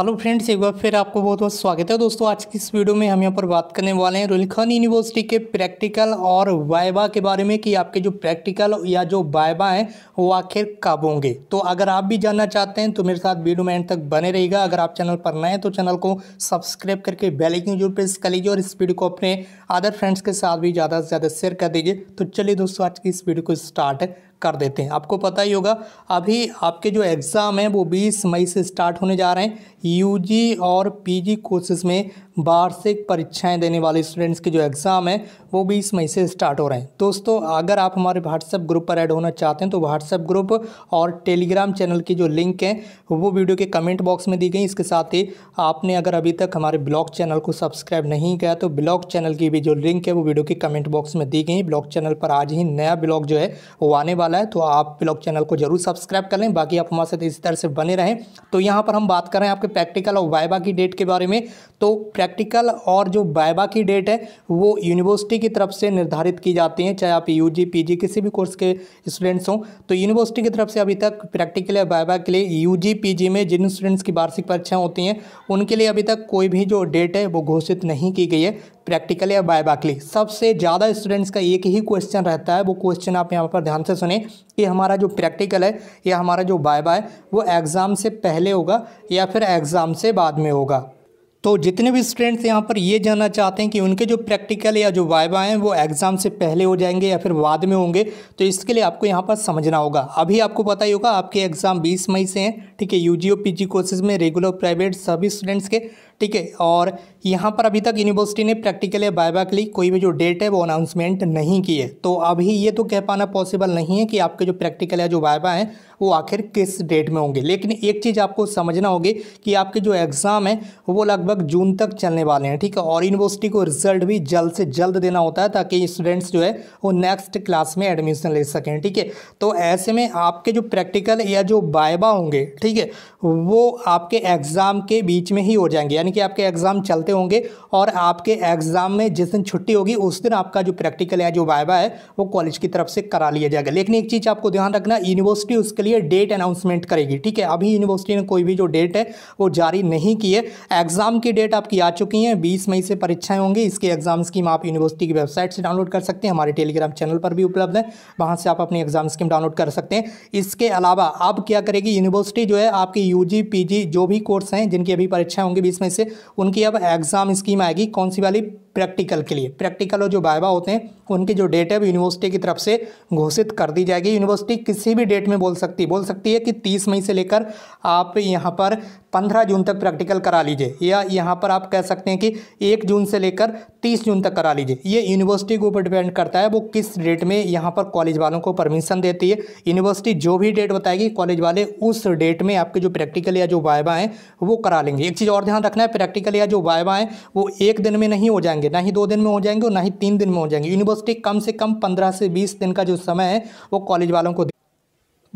hello friends एक बार फिर आपको बहुत बहुत स्वागत है दोस्तों आज की इस वीडियो में हम यहाँ पर बात करने वाले हैं रुलखान यूनिवर्सिटी के प्रैक्टिकल और वायबा के बारे में कि आपके जो प्रैक्टिकल या जो वायबा हैं वो आखिर कब होंगे तो अगर आप भी जानना चाहते हैं तो मेरे साथ वीडियो में एंड तक बने रहेगा अगर आप चैनल पर नए तो चैनल को सब्सक्राइब करके बेलाइकन जरूर प्रेस कर लीजिए और इस वीडियो को अपने अदर फ्रेंड्स के साथ भी ज़्यादा से ज़्यादा शेयर कर दीजिए तो चलिए दोस्तों आज की इस वीडियो को स्टार्ट कर देते हैं आपको पता ही होगा अभी आपके जो एग्ज़ाम हैं वो 20 मई से स्टार्ट होने जा रहे हैं यूजी और पीजी कोर्सेज़ में वार्षिक परीक्षाएं देने वाले स्टूडेंट्स के जो एग्ज़ाम है वो इस मई से स्टार्ट हो रहे हैं दोस्तों अगर आप हमारे व्हाट्सएप ग्रुप पर ऐड होना चाहते हैं तो व्हाट्सएप ग्रुप और टेलीग्राम चैनल की जो लिंक है वो वीडियो के कमेंट बॉक्स में दी गई इसके साथ ही आपने अगर अभी तक हमारे ब्लॉग चैनल को सब्सक्राइब नहीं किया तो ब्लॉग चैनल की भी जो लिंक है वो वीडियो के कमेंट बॉक्स में दी गई ब्लॉग चैनल पर आज ही नया ब्लॉग जो है वो आने वाला है तो आप ब्लॉग चैनल को जरूर सब्सक्राइब कर लें बाकी आप हमारे साथ इसी तरह से बने रहें तो यहाँ पर हम बात कर रहे हैं आपके प्रैक्टिकल और वाइबा की डेट के बारे में तो प्रैक्टिकल और जो बायबा की डेट है वो यूनिवर्सिटी की तरफ से निर्धारित की जाती हैं चाहे आप यू जी पी जी किसी भी कोर्स के स्टूडेंट्स हों तो यूनिवर्सिटी की तरफ से अभी तक प्रैक्टिकल या बायबा के लिए यू जी पी जी में जिन स्टूडेंट्स की वार्षिक परीक्षाएँ होती हैं उनके लिए अभी तक कोई भी जो डेट है वो घोषित नहीं की गई है प्रैक्टिकल या बायबा के लिए सबसे ज़्यादा स्टूडेंट्स का एक ही क्वेश्चन रहता है वो क्वेश्चन आप यहाँ पर ध्यान से सुने कि हमारा जो प्रैक्टिकल है या हमारा जो बायबा है वो एग्ज़ाम से पहले होगा या फिर एग्ज़ाम से बाद में होगा तो जितने भी स्टूडेंट्स यहाँ पर ये जानना चाहते हैं कि उनके जो प्रैक्टिकल या जो वाइवा हैं वो एग्ज़ाम से पहले हो जाएंगे या फिर बाद में होंगे तो इसके लिए आपको यहाँ पर समझना होगा अभी आपको पता ही होगा आपके एग्ज़ाम बीस मई से हैं ठीक है यू जी कोर्सेज़ में रेगुलर प्राइवेट सभी स्टूडेंट्स के ठीक है और यहाँ पर अभी तक यूनिवर्सिटी ने प्रैक्टिकल या बायबा के लिए कोई भी जो डेट है वो अनाउंसमेंट नहीं की है तो अभी ये तो कह पाना पॉसिबल नहीं है कि आपके जो प्रैक्टिकल या जो बायबा हैं वो आखिर किस डेट में होंगे लेकिन एक चीज़ आपको समझना होगी कि आपके जो एग्ज़ाम है वो लगभग जून तक चलने वाले हैं ठीक है और यूनिवर्सिटी को रिजल्ट भी जल्द से जल्द देना होता है ताकि स्टूडेंट्स जो है वो नेक्स्ट क्लास में एडमिशन ले सकें ठीक है तो ऐसे में आपके जो प्रैक्टिकल या जो बायबा होंगे ठीक है वो आपके एग्ज़ाम के बीच में ही हो जाएंगे यानी कि आपके एग्ज़ाम चलते होंगे और आपके एग्ज़ाम में जिस दिन छुट्टी होगी उस दिन आपका जो प्रैक्टिकल है जो वाइवा है वो कॉलेज की तरफ से करा लिया जाएगा लेकिन एक चीज़ आपको ध्यान रखना यूनिवर्सिटी उसके लिए डेट अनाउंसमेंट करेगी ठीक है अभी यूनिवर्सिटी ने कोई भी जो डेट है वो जारी नहीं की है एग्ज़ाम की डेट आपकी आ चुकी है बीस मई से परीक्षाएं होंगी इसके एग्ज़ाम स्कीम आप यूनिवर्सिटी की वेबसाइट से डाउनलोड कर सकते हैं हमारे टेलीग्राम चैनल पर भी उपलब्ध है वहां से आप अपनी एग्ज़ाम स्कीम डाउनलोड कर सकते हैं इसके अलावा अब क्या करेगी यूनिवर्सिटी जो है आपकी यूजी पीजी जो भी कोर्स हैं जिनकी अभी परीक्षाएं होंगी बीस मई से उनकी अब एग्ज़ाम स्कीम आएगी कौन सी वाली प्रैक्टिकल के लिए प्रैक्टिकल और जो वायबा होते हैं उनकी जो डेट है यूनिवर्सिटी की तरफ से घोषित कर दी जाएगी यूनिवर्सिटी किसी भी डेट में बोल सकती बोल सकती है कि तीस मई से लेकर आप यहाँ पर पंद्रह जून तक प्रैक्टिकल करा लीजिए या यहाँ पर आप कह सकते हैं कि एक जून से लेकर तीस जून तक करा लीजिए ये यूनिवर्सिटी के ऊपर डिपेंड करता है वो किस डेट में यहाँ पर कॉलेज वालों को परमिशन देती है यूनिवर्सिटी जो भी डेट बताएगी कॉलेज वाले उस डेट में आपके जो प्रैक्टिकल या जो वायबा हैं वो करा लेंगे एक चीज़ और ध्यान रखना है प्रैक्टिकल या जो वायबा हैं वो एक दिन में नहीं हो जाएंगे जाएंगे ना ही दो दिन में हो जाएंगे और ना ही तीन दिन में हो जाएंगे यूनिवर्सिटी कम से कम पंद्रह से बीस दिन का जो समय है वो कॉलेज वालों को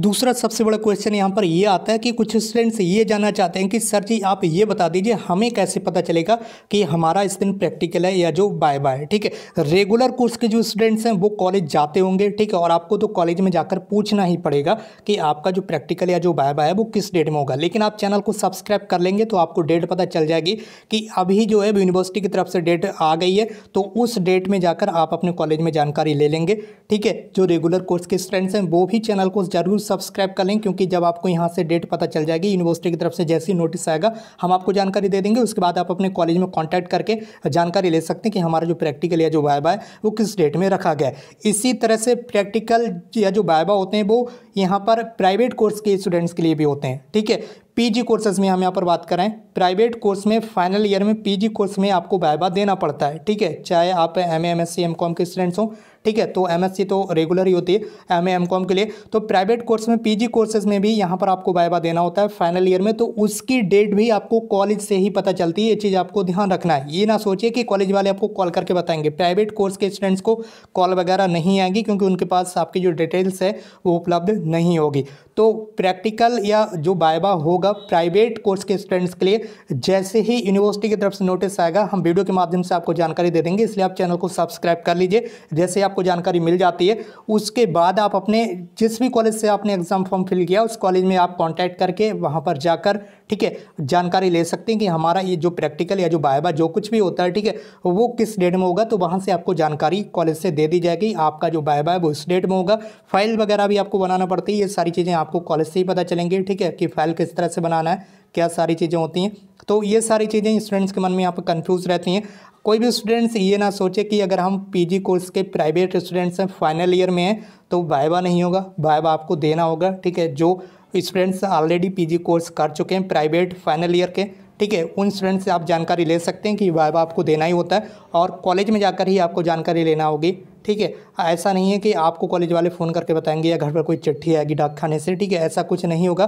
दूसरा सबसे बड़ा क्वेश्चन यहाँ पर ये आता है कि कुछ स्टूडेंट्स ये जानना चाहते हैं कि सर जी आप ये बता दीजिए हमें कैसे पता चलेगा कि हमारा इस दिन प्रैक्टिकल है या जो बाय बाय है ठीक है रेगुलर कोर्स के जो स्टूडेंट्स हैं वो कॉलेज जाते होंगे ठीक है और आपको तो कॉलेज में जाकर पूछना ही पड़ेगा कि आपका जो प्रैक्टिकल या जो बाय बाय है वो किस डेट में होगा लेकिन आप चैनल को सब्सक्राइब कर लेंगे तो आपको डेट पता चल जाएगी कि अभी जो है यूनिवर्सिटी की तरफ से डेट आ गई है तो उस डेट में जाकर आप अपने कॉलेज में जानकारी ले लेंगे ठीक है जो रेगुलर कोर्स के स्टूडेंट्स हैं वो भी चैनल को जरूर सब्सक्राइब कर लें क्योंकि जब आपको यहाँ से डेट पता चल जाएगी यूनिवर्सिटी की तरफ से जैसी नोटिस आएगा हम आपको जानकारी दे देंगे उसके बाद आप अपने कॉलेज में कॉन्टैक्ट करके जानकारी ले सकते हैं कि हमारा जो प्रैक्टिकल या जो वायबा है वो किस डेट में रखा गया है इसी तरह से प्रैक्टिकल या जो वायबा होते हैं वो यहाँ पर प्राइवेट कोर्स के स्टूडेंट्स के लिए भी होते हैं ठीक है पीजी कोर्सेज में हम यहाँ पर बात करें प्राइवेट कोर्स में फाइनल ईयर में पीजी कोर्स में आपको वायबा देना पड़ता है ठीक है चाहे आप M M S C M com के स्टूडेंट्स हों ठीक है तो एम तो रेगुलर ही होती है एम एम के लिए तो प्राइवेट कोर्स में पीजी कोर्सेज में भी यहाँ पर आपको वायबा देना होता है फाइनल ईयर में तो उसकी डेट भी आपको कॉलेज से ही पता चलती है ये चीज़ आपको ध्यान रखना है ये ना सोचिए कि कॉलेज वाले आपको कॉल करके बताएंगे प्राइवेट कोर्स के स्टूडेंट्स को कॉल वगैरह नहीं आएगी क्योंकि उनके पास आपकी जो डिटेल्स है वो उपलब्ध नहीं होगी तो प्रैक्टिकल या जो वायबा होगा प्राइवेट कोर्स के स्टूडेंट्स के लिए जैसे ही यूनिवर्सिटी की तरफ से नोटिस आएगा हम वीडियो के माध्यम से आपको जानकारी दे देंगे इसलिए आप चैनल को सब्सक्राइब कर लीजिए जैसे आप आपको जानकारी मिल जाती है उसके बाद आप अपने जिस भी कॉलेज से आपने एग्ज़ाम फॉर्म फिल किया उस कॉलेज में आप कॉन्टैक्ट करके वहाँ पर जाकर ठीक है जानकारी ले सकते हैं कि हमारा ये जो प्रैक्टिकल या जो बायबा जो कुछ भी होता है ठीक है वो किस डेट में होगा तो वहाँ से आपको जानकारी कॉलेज से दे दी जाएगी आपका जो बायबा है वो इस डेट में होगा फाइल वगैरह भी आपको बनाना पड़ती है ये सारी चीज़ें आपको कॉलेज से ही पता चलेंगी ठीक है कि फाइल किस तरह से बनाना है क्या सारी चीज़ें होती हैं तो ये सारी चीज़ें स्टूडेंट्स के मन में यहाँ पर कन्फ्यूज़ रहती हैं कोई भी स्टूडेंट्स ये ना सोचे कि अगर हम पीजी कोर्स के प्राइवेट स्टूडेंट्स हैं फाइनल ईयर में हैं तो वाइवा नहीं होगा वाइवा आपको देना होगा ठीक है जो स्टूडेंट्स ऑलरेडी पीजी कोर्स कर चुके हैं प्राइवेट फाइनल ईयर के ठीक है उन स्टूडेंट्स से आप जानकारी ले सकते हैं कि वाइवा आपको देना ही होता है और कॉलेज में जाकर ही आपको जानकारी लेना होगी ठीक है हाँ, ऐसा नहीं है कि आपको कॉलेज वाले फ़ोन करके बताएंगे या घर पर कोई चिट्ठी आएगी डाक खाने से ठीक है ऐसा कुछ नहीं होगा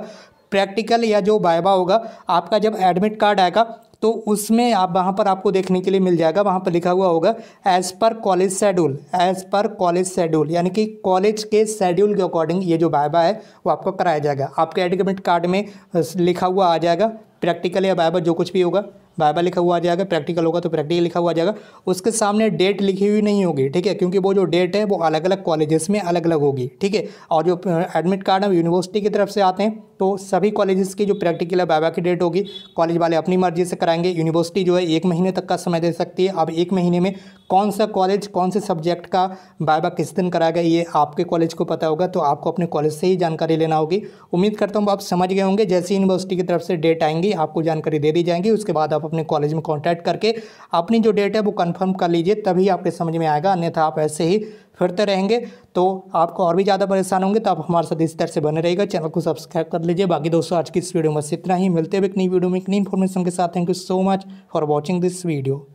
प्रैक्टिकल या जो बायबा होगा आपका जब एडमिट कार्ड आएगा तो उसमें आप वहाँ पर आपको देखने के लिए मिल जाएगा वहाँ पर लिखा हुआ होगा as per college schedule as per college schedule यानी कि कॉलेज के शेड्यूल के अकॉर्डिंग ये जो बायबा है वो आपको कराया जाएगा आपके एडमिट कार्ड में लिखा हुआ आ जाएगा प्रैक्टिकल या बायबा जो कुछ भी होगा बाय बाय लिखा हुआ आ जाएगा प्रैक्टिकल होगा तो प्रैक्टिकल लिखा हुआ आ जाएगा उसके सामने डेट लिखी हुई नहीं होगी ठीक है क्योंकि वो जो डेट है वो अलग अलग कॉलेजेस में अलग अलग होगी ठीक है और जो एडमिट कार्ड है यूनिवर्सिटी की तरफ से आते हैं तो सभी कॉलेजेस की जो प्रैक्टिकल है बाबा की डेट होगी कॉलेज वाले अपनी मर्जी से कराएंगे यूनिवर्सिटी जो है एक महीने तक का समय दे सकती है अब एक महीने में कौन सा कॉलेज कौन से सब्जेक्ट का बाबा किस दिन कराएगा ये आपके कॉलेज को पता होगा तो आपको अपने कॉलेज से ही जानकारी लेना होगी उम्मीद करता हूँ आप समझ गए होंगे जैसे यूनिवर्सिटी की तरफ से डेट आएंगी आपको जानकारी दे दी जाएंगी उसके बाद आप अपने कॉलेज में कॉन्टैक्ट करके अपनी जो डेट है वो कन्फर्म कर लीजिए तभी आपके समझ में आएगा अन्यथा आप ऐसे ही फिरते रहेंगे तो आपको और भी ज़्यादा परेशान होंगे तो आप हमारे साथ इस तरह से बने रहेगा चैनल को सब्सक्राइब कर लीजिए बाकी दोस्तों आज की इस वीडियो में इतना ही मिलते हैं एक नई वीडियो में एक नई इन्फॉर्मेशन के साथ thank you so much for watching this video